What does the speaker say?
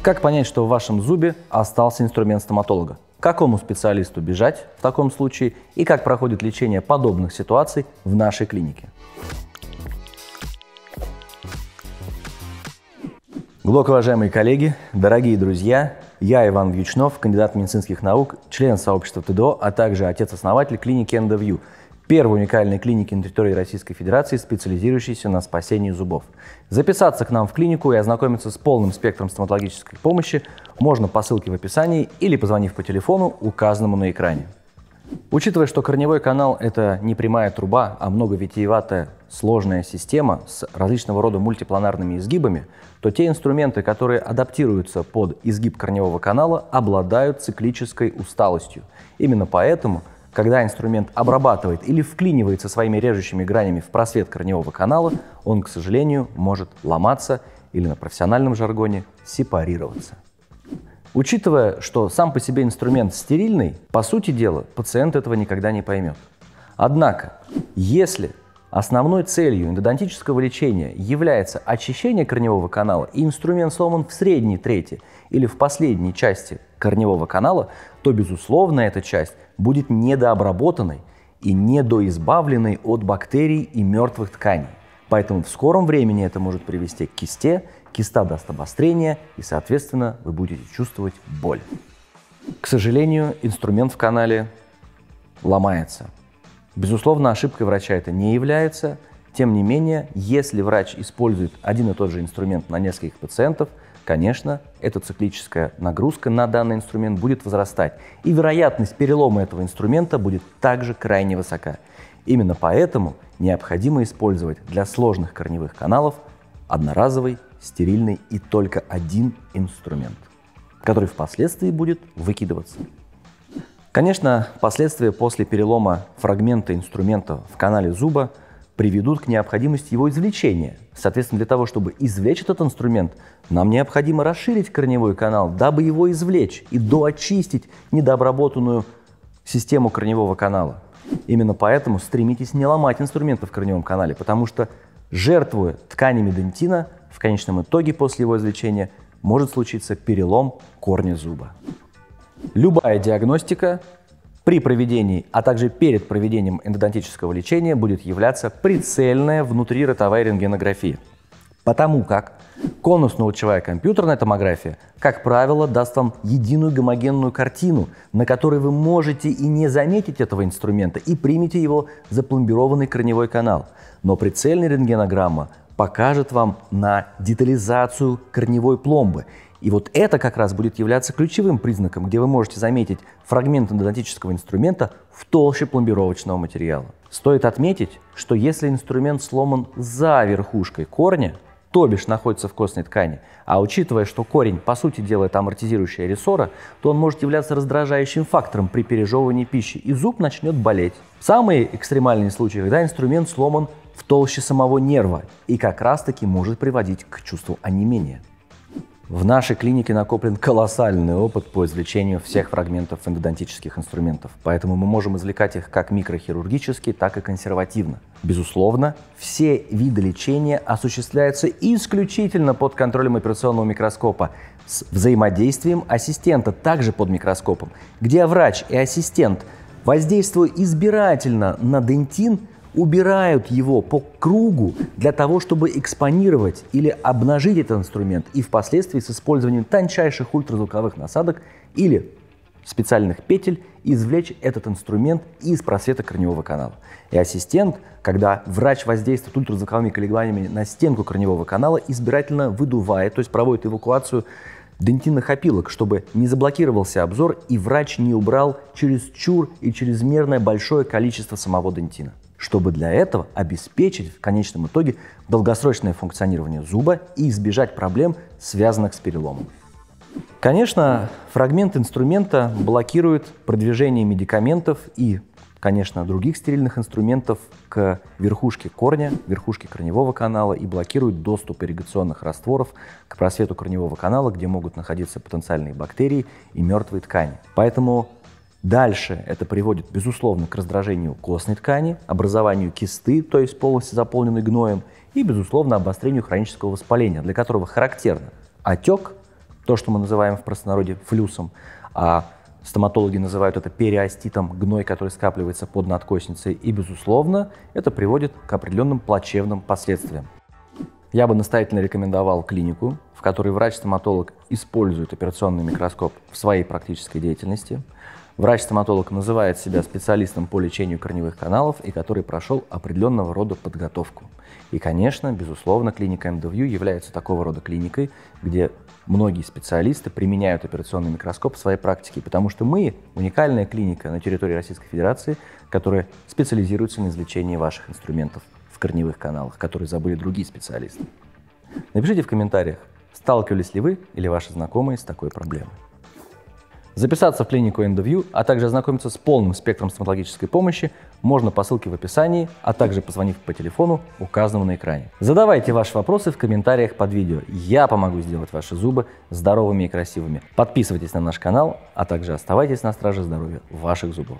Как понять, что в вашем зубе остался инструмент стоматолога? К какому специалисту бежать в таком случае и как проходит лечение подобных ситуаций в нашей клинике? Глубоко уважаемые коллеги, дорогие друзья, я Иван Вьючнов, кандидат медицинских наук, член сообщества ТДО, а также отец-основатель клиники Endoview первой уникальной клиники на территории Российской Федерации, специализирующейся на спасении зубов. Записаться к нам в клинику и ознакомиться с полным спектром стоматологической помощи можно по ссылке в описании или позвонив по телефону, указанному на экране. Учитывая, что корневой канал – это не прямая труба, а многовитиеватая сложная система с различного рода мультипланарными изгибами, то те инструменты, которые адаптируются под изгиб корневого канала, обладают циклической усталостью. Именно поэтому – когда инструмент обрабатывает или вклинивается своими режущими гранями в просвет корневого канала, он, к сожалению, может ломаться или на профессиональном жаргоне сепарироваться. Учитывая, что сам по себе инструмент стерильный, по сути дела, пациент этого никогда не поймет. Однако, если основной целью эндодонтического лечения является очищение корневого канала и инструмент сломан в средней трети или в последней части корневого канала, то, безусловно, эта часть будет недообработанной и недоизбавленной от бактерий и мертвых тканей. Поэтому в скором времени это может привести к кисте, киста даст обострение, и, соответственно, вы будете чувствовать боль. К сожалению, инструмент в канале ломается. Безусловно, ошибкой врача это не является, тем не менее, если врач использует один и тот же инструмент на нескольких пациентов, конечно, эта циклическая нагрузка на данный инструмент будет возрастать, и вероятность перелома этого инструмента будет также крайне высока. Именно поэтому необходимо использовать для сложных корневых каналов одноразовый, стерильный и только один инструмент, который впоследствии будет выкидываться. Конечно, последствия после перелома фрагмента инструмента в канале зуба – приведут к необходимости его извлечения. Соответственно, для того, чтобы извлечь этот инструмент, нам необходимо расширить корневой канал, дабы его извлечь и доочистить недообработанную систему корневого канала. Именно поэтому стремитесь не ломать инструменты в корневом канале, потому что, жертвуя тканями дентина, в конечном итоге после его извлечения может случиться перелом корня зуба. Любая диагностика при проведении, а также перед проведением эндодонтического лечения будет являться прицельная внутриротовая рентгенография. Потому как конусно-лучевая компьютерная томография, как правило, даст вам единую гомогенную картину, на которой вы можете и не заметить этого инструмента, и примете его за пломбированный корневой канал. Но прицельная рентгенограмма покажет вам на детализацию корневой пломбы – и вот это как раз будет являться ключевым признаком, где вы можете заметить фрагмент эндодонтического инструмента в толще пломбировочного материала. Стоит отметить, что если инструмент сломан за верхушкой корня, то бишь находится в костной ткани, а учитывая, что корень по сути делает амортизирующая рессора, то он может являться раздражающим фактором при пережевывании пищи, и зуб начнет болеть. Самые экстремальные случаи, когда инструмент сломан в толще самого нерва и как раз таки может приводить к чувству онемения. В нашей клинике накоплен колоссальный опыт по извлечению всех фрагментов эндодонтических инструментов, поэтому мы можем извлекать их как микрохирургически, так и консервативно. Безусловно, все виды лечения осуществляются исключительно под контролем операционного микроскопа с взаимодействием ассистента, также под микроскопом, где врач и ассистент, воздействуя избирательно на дентин, убирают его по кругу для того, чтобы экспонировать или обнажить этот инструмент и впоследствии с использованием тончайших ультразвуковых насадок или специальных петель извлечь этот инструмент из просвета корневого канала. И ассистент, когда врач воздействует ультразвуковыми колебаниями на стенку корневого канала, избирательно выдувает, то есть проводит эвакуацию дентинных опилок, чтобы не заблокировался обзор и врач не убрал чересчур и чрезмерное большое количество самого дентина чтобы для этого обеспечить в конечном итоге долгосрочное функционирование зуба и избежать проблем, связанных с переломом. Конечно, фрагмент инструмента блокирует продвижение медикаментов и, конечно, других стерильных инструментов к верхушке корня, верхушке корневого канала и блокирует доступ ирригационных растворов к просвету корневого канала, где могут находиться потенциальные бактерии и мертвые ткани. Поэтому Дальше это приводит, безусловно, к раздражению костной ткани, образованию кисты, то есть полости, заполненной гноем, и, безусловно, обострению хронического воспаления, для которого характерно отек, то, что мы называем в простонародье флюсом, а стоматологи называют это периоститом, гной, который скапливается под надкосницей, и, безусловно, это приводит к определенным плачевным последствиям. Я бы настоятельно рекомендовал клинику, в которой врач-стоматолог использует операционный микроскоп в своей практической деятельности, Врач-стоматолог называет себя специалистом по лечению корневых каналов и который прошел определенного рода подготовку. И, конечно, безусловно, клиника МДВЮ является такого рода клиникой, где многие специалисты применяют операционный микроскоп в своей практике, потому что мы уникальная клиника на территории Российской Федерации, которая специализируется на извлечении ваших инструментов в корневых каналах, которые забыли другие специалисты. Напишите в комментариях, сталкивались ли вы или ваши знакомые с такой проблемой. Записаться в клинику Endoview, а также ознакомиться с полным спектром стоматологической помощи можно по ссылке в описании, а также позвонив по телефону, указанному на экране. Задавайте ваши вопросы в комментариях под видео. Я помогу сделать ваши зубы здоровыми и красивыми. Подписывайтесь на наш канал, а также оставайтесь на страже здоровья ваших зубов.